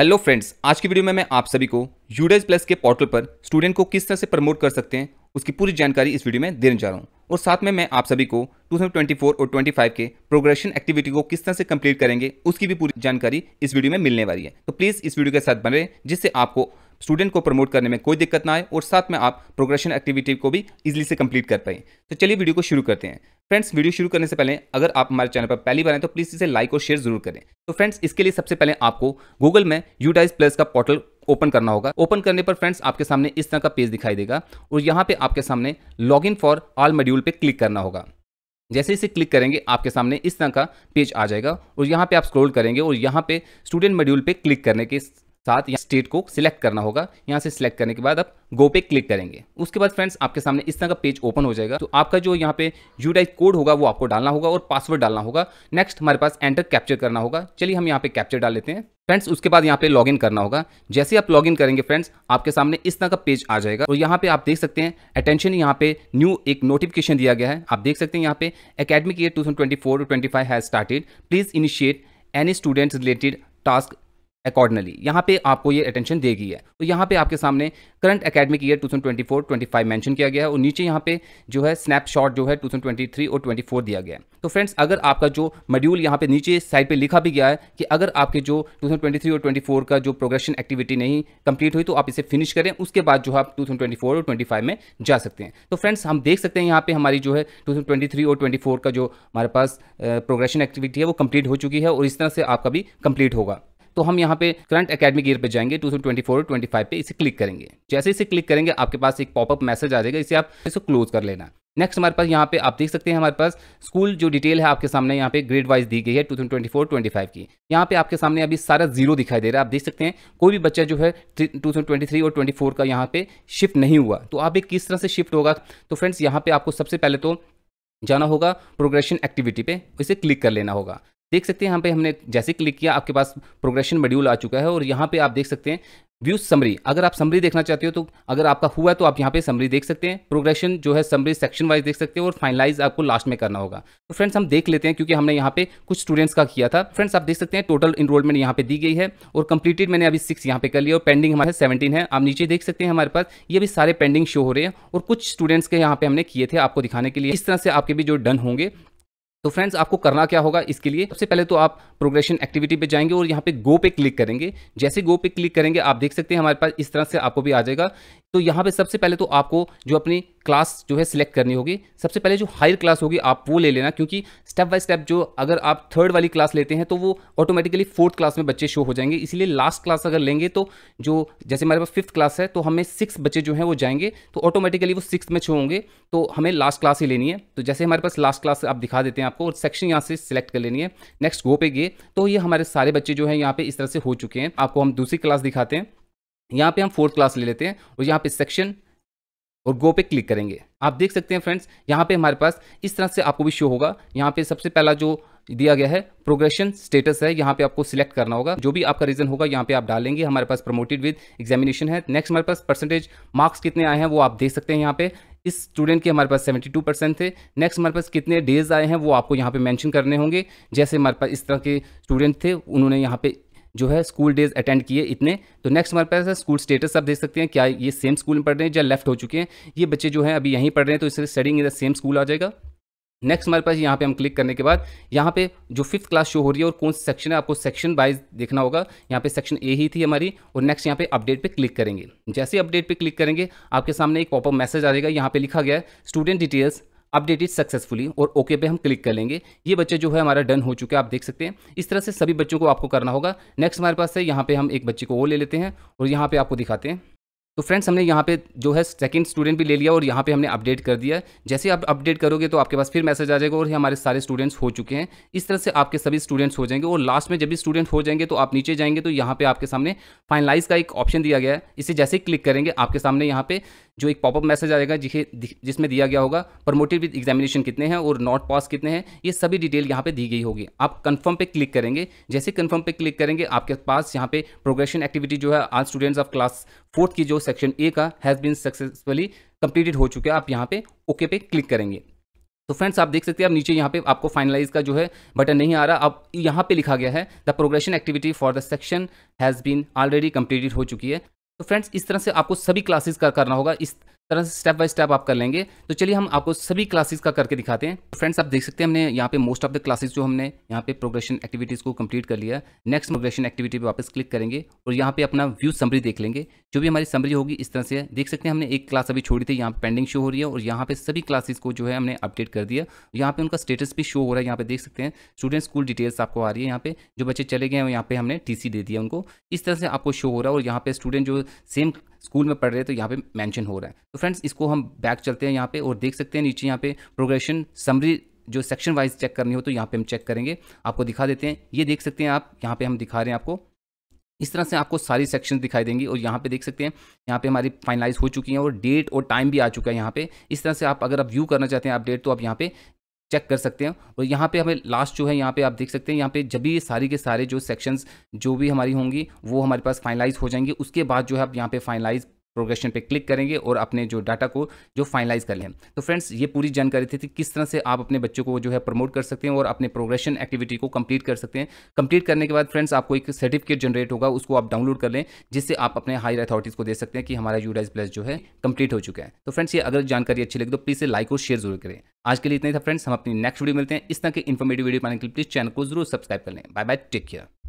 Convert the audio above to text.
hello friends आज की video में मैं आप सभी को यूडेज प्लस के पोर्टल पर स्टूडेंट को किस तरह से प्रमोट कर सकते हैं उसकी पूरी जानकारी इस वीडियो में देने जा रहा हूँ और साथ में मैं आप सभी को 2024 और 25 के प्रोग्रेशन एक्टिविटी को किस तरह से कंप्लीट करेंगे उसकी भी पूरी जानकारी इस वीडियो में मिलने वाली है तो प्लीज़ इस वीडियो के साथ बने जिससे आपको स्टूडेंट को प्रमोट करने में कोई दिक्कत ना आए और साथ में आप प्रोग्रेशन एक्टिविटी को भी इजिली से कंप्लीट कर पाएं तो चलिए वीडियो को शुरू करते हैं फ्रेंड्स वीडियो शुरू करने से पहले अगर आप हमारे चैनल पर पहली बार हैं तो प्लीज़ इसे लाइक और शेयर जरूर करें तो फ्रेंड्स इसके लिए सबसे पहले आपको गूगल में यूटाइज प्लस का पोर्टल ओपन करना होगा ओपन करने पर फ्रेंड्स आपके सामने इस तरह का पेज दिखाई देगा और यहाँ पे आपके सामने log in for all module पे क्लिक करना होगा जैसे इसे क्लिक करेंगे आपके सामने इस तरह का पेज आ जाएगा और यहाँ पे आप स्क्रॉल करेंगे और यहाँ पे स्टूडेंट मॉड्यूल पे क्लिक करने के साथ या स्टेट को सिलेक्ट करना होगा यहाँ से सिलेक्ट करने के बाद आप गो पे क्लिक करेंगे उसके बाद फ्रेंड्स आपके सामने इस तरह का पेज ओपन हो जाएगा तो आपका जो यहाँ पे यूडाइज कोड होगा वो आपको डालना होगा और पासवर्ड डालना होगा नेक्स्ट हमारे पास एंटर कैप्चर करना होगा चलिए हम यहाँ पे कैप्चर डाल लेते हैं फ्रेंड्स उसके बाद यहाँ पे लॉगिन करना होगा जैसे आप लॉगिन करेंगे फ्रेंड्स आपके सामने इस तरह का पेज आ जाएगा और तो यहाँ पे आप देख सकते हैं अटेंशन यहाँ पे न्यू एक नोटिफिकेशन दिया गया है आप देख सकते हैं यहाँ पे academic year two thousand twenty four to twenty five has started please initiate any students related task accordingly यहाँ पे आपको ये अटेंशन देगी है तो यहाँ पे आपके सामने current academic year 2024 five mention किया गया है और नीचे यहाँ पे जो है स्नैपशॉट जो है 2023 और 24 दिया गया है तो फ्रेंड्स अगर आपका जो मॉड्यूल यहाँ पे नीचे साइड पे लिखा भी गया है कि अगर आपके जो 2023 और 24 का जो प्रोग्रेशन एक्टिविटी नहीं कंप्लीट हुई तो आप इसे फिनिश करें उसके बाद जो है आप फोर और फाइव में जा सकते हैं तो फ्रेंड्स हम देख सकते हैं यहाँ पे हमारी जो है थ्री और फोर का जो हमारे पास प्रोग्रेशन एक्टिविटी है वो कम्प्लीट हो चुकी है और इस तरह से आपका भी कम्प्लीट होगा तो हम यहाँ पे करंट अकेडमिक ईयर पे जाएंगे two twenty four twenty five पे इसे क्लिक करेंगे जैसे इसे क्लिक करेंगे आपके पास एक पॉपअप मैसेज आ जाएगा इसे आप इसे क्लोज कर लेना नेक्स्ट हमारे पास यहाँ पे आप देख सकते हैं हमारे पास स्कूल जो डिटेल है आपके सामने यहाँ पे ग्रेड वाइज दी गई है 2024 25 की यहाँ पे आपके सामने अभी सारा जीरो दिखाई दे रहा है आप देख सकते हैं कोई भी बच्चा जो है 2023 और 24 का यहाँ पे शिफ्ट नहीं हुआ तो आप एक किस तरह से शिफ्ट होगा तो फ्रेंड्स यहाँ पे आपको सबसे पहले तो जाना होगा प्रोग्रेशन एक्टिविटी पे इसे क्लिक कर लेना होगा देख सकते हैं यहाँ पे हमने जैसे क्लिक किया आपके पास प्रोग्रेशन मॉड्यूल आ चुका है और यहाँ पे आप देख सकते हैं व्यू समरी अगर आप समरी देखना चाहते हो तो अगर आपका हुआ है तो आप यहाँ पे समरी देख सकते हैं प्रोग्रेशन जो है समरी सेक्शन वाइज देख सकते हैं और फाइनलाइज आपको लास्ट में करना होगा तो फ्रेंड्स हम देख लेते हैं क्योंकि हमने यहाँ पे कुछ स्टूडेंट्स का किया था फ्रेंड्स आप देख सकते हैं टोटल इनरोलमेंट यहाँ पे दी गई है और कंप्लीटेड मैंने अभी सिक्स यहाँ पे कर लिया और पेंडिंग हमारे सेवेंटीन है आप नीचे देख सकते हैं हमारे पास ये भी सारे पेंडिंग शो हो रहे हैं और कुछ स्टूडेंट्स के यहाँ पे हमने किए थे आपको दिखाने के लिए इस तरह से आपके भी जो डन होंगे तो फ्रेंड्स आपको करना क्या होगा इसके लिए सबसे पहले तो आप प्रोग्रेशन एक्टिविटी पे जाएंगे और यहाँ पे गो पे क्लिक करेंगे जैसे गो पे क्लिक करेंगे आप देख सकते हैं हमारे पास इस तरह से आपको भी आ जाएगा तो यहाँ पे सबसे पहले तो आपको जो अपनी क्लास जो है सिलेक्ट करनी होगी सबसे पहले जो हायर क्लास होगी आप वो ले लेना क्योंकि स्टेप बाय स्टेप जो अगर आप थर्ड वाली क्लास लेते हैं तो वो ऑटोमेटिकली फोर्थ क्लास में बच्चे शो हो जाएंगे इसलिए लास्ट क्लास अगर लेंगे तो जो जैसे हमारे पास फिफ्थ क्लास है तो हमें सिक्स बच्चे जो हैं वो जाएंगे तो ऑटोमेटिकली वो सिक्स में शो होंगे तो हमें लास्ट क्लास ही लेनी है तो जैसे हमारे पास लास्ट क्लास आप दिखा देते हैं आपको और सेक्शन यहाँ से सिलेक्ट कर लेनी है नेक्स्ट गो पे गए तो ये हमारे सारे बच्चे जो है यहाँ पे इस तरह से हो चुके हैं आपको हम दूसरी क्लास दिखाते हैं यहाँ पे हम फोर्थ क्लास ले लेते हैं और यहाँ पे सेक्शन और गो पे क्लिक करेंगे आप देख सकते हैं फ्रेंड्स यहाँ पे हमारे पास इस तरह से आपको भी शो होगा यहाँ पे सबसे पहला जो दिया गया है प्रोग्रेशन स्टेटस है यहाँ पे आपको सिलेक्ट करना होगा जो भी आपका रीजन होगा यहाँ पे आप डालेंगे हमारे पास प्रमोटेड विद एग्जामिनेशन है नेक्स्ट हमारे पास परसेंटेज मार्क्स कितने आए हैं वो आप देख सकते हैं यहाँ पे इस स्टूडेंट के हमारे पास टू परसेंट थे नेक्स्ट हमारे पास कितने डेज आए हैं वो आपको यहाँ पे मेंशन करने होंगे जैसे हमारे पास इस तरह के स्टूडेंट थे उन्होंने यहाँ पे जो है स्कूल डेज अटेंड किए इतने तो नेक्स्ट हमारे पास स्कूल स्टेटस आप देख सकते हैं क्या ये सेम स्कूल में पढ़ रहे हैं या लेफ्ट हो चुके हैं ये बच्चे जो है अभी यहीं पढ़ रहे हैं तो इसलिए studying in the same school आ जाएगा नेक्स्ट हमारे पास यहाँ पे हम क्लिक करने के बाद यहाँ पे जो फिफ्थ क्लास शो हो रही है और कौन सेक्शन है आपको सेक्शन वाइज देखना होगा यहाँ पे सेक्शन ए ही थी हमारी और नेक्स्ट यहाँ पे अपडेट पे क्लिक करेंगे जैसे अपडेट पे क्लिक करेंगे आपके सामने एक पॉपअप मैसेज आ जाएगा यहाँ पे लिखा गया है स्टूडेंट डिटेल्स अपडेटेड सक्सेसफुली और ओके पे हम क्लिक कर लेंगे ये बच्चे जो है हमारा डन हो चुका है आप देख सकते हैं इस तरह से सभी बच्चों को आपको करना होगा नेक्स्ट हमारे पास है यहाँ पे हम एक बच्चे को वो ले लेते हैं और यहाँ पे आपको दिखाते हैं तो फ्रेंड्स हमने यहाँ पे जो है सेकंड स्टूडेंट भी ले लिया और यहाँ पे हमने अपडेट कर दिया जैसे आप अपडेट करोगे तो आपके पास फिर मैसेज आ जाएगा और हमारे सारे स्टूडेंट्स हो चुके हैं इस तरह से आपके सभी स्टूडेंट्स हो जाएंगे और लास्ट में जब भी स्टूडेंट हो जाएंगे तो आप नीचे जाएंगे तो यहाँ पे आपके सामने फाइनलाइज का एक ऑप्शन दिया गया है इसे जैसे ही क्लिक करेंगे आपके सामने यहाँ पे जो एक पॉपअप मैसेज आएगा जिसे जिसमें दिया गया होगा प्रमोटिव विद एग्जामिनेशन कितने हैं और नॉट पास कितने हैं ये सभी डिटेल यहाँ पे दी गई होगी आप कंफर्म पे क्लिक करेंगे जैसे कंफर्म पे क्लिक करेंगे आपके पास यहाँ पे प्रोग्रेशन एक्टिविटी जो है आज स्टूडेंट्स ऑफ क्लास फोर्थ की जो सेक्शन ए का हैज़ बीन सक्सेसफुली कंप्लीटेड हो चुका है आप यहाँ पे ओके पे क्लिक करेंगे तो फ्रेंड्स आप देख सकते हैं आप नीचे यहाँ पे आपको फाइनलाइज का जो है बटन नहीं आ रहा अब यहाँ पे लिखा गया है the progression activity for the section has been already completed हो चुकी है तो फ्रेंड्स इस तरह से आपको सभी क्लासेस का करना होगा इस तरह से स्टेप बाय स्टेप आप कर लेंगे तो चलिए हम आपको सभी क्लासेस का करके दिखाते हैं फ्रेंड्स आप देख सकते हैं हमने यहाँ पे मोस्ट ऑफ द क्लासेस जो हमने यहाँ पे प्रोग्रेशन एक्टिविटीज़ को कंप्लीट कर लिया नेक्स्ट प्रोग्रेशन एक्टिविटी पे वापस क्लिक करेंगे और यहाँ पे अपना व्यू समरी देख लेंगे जो भी हमारी समरी होगी इस तरह से देख सकते हैं हमने एक क्लास अभी छोड़ी थी यहाँ पेंडिंग शो हो रही है और यहाँ पे सभी क्लासेस को जो है हमने अपडेट कर दिया यहाँ पे उनका स्टेटस भी शो हो रहा है यहाँ पे देख सकते हैं स्टूडेंट स्कूल डिटेल्स आपको आ रही है यहाँ पे जो बच्चे चले गए हैं यहाँ पे हमने टी दे दिया उनको इस तरह से आपको शो हो रहा है और यहाँ पे स्टूडेंट जो सेम स्कूल में पढ़ रहे तो यहाँ पे मेंशन हो रहा है तो फ्रेंड्स इसको हम बैक चलते हैं यहाँ पे और देख सकते हैं नीचे यहाँ पे प्रोग्रेशन समरी जो सेक्शन वाइज चेक करनी हो तो यहाँ पे हम चेक करेंगे आपको दिखा देते हैं ये देख सकते हैं आप यहाँ पे हम दिखा रहे हैं आपको इस तरह से आपको सारी सेक्शन दिखाई देंगी और यहाँ पे देख सकते हैं यहाँ पे हमारी फाइनलाइज हो चुकी है और डेट और टाइम भी आ चुका है यहाँ पे इस तरह से आप अगर आप व्यू करना चाहते हैं अपडेट तो आप यहाँ पे चेक कर सकते हैं और यहाँ पे हमें लास्ट जो है यहाँ पे आप देख सकते हैं यहाँ पे जब भी सारी के सारे जो सेक्शंस जो भी हमारी होंगी वो हमारे पास फाइनलाइज हो जाएंगे उसके बाद जो है आप यहाँ पे फाइनलाइज प्रोग्रेशन पे क्लिक करेंगे और अपने जो डाटा को जो फाइनलाइज कर लें तो फ्रेंड्स ये पूरी जानकारी थी, कि किस तरह से आप अपने बच्चों को जो है प्रमोट कर सकते हैं और अपने प्रोग्रेशन एक्टिविटी को कंप्लीट कर सकते हैं कंप्लीट करने के बाद फ्रेंड्स आपको एक सर्टिफिकेट जनरेट होगा उसको आप डाउनलोड कर लें जिससे आप अपने हायर अथॉरिटीज़ को दे सकते हैं कि हमारा यूडाइज प्लस जो है कंप्लीट हो चुका है तो फ्रेंड्स ये अगर जानकारी अच्छी लगी तो प्लीज़ लाइक और शेयर जरूर करें आज के लिए इतना था फ्रेंड्स हम अपनी नेक्स्ट वीडियो मिलते हैं इस तरह के इन्फॉर्मेटिव वीडियो पाने के लिए प्लीज़ चैनल को जरूर सब्सक्राइब कर लें बाय बाय टेक केयर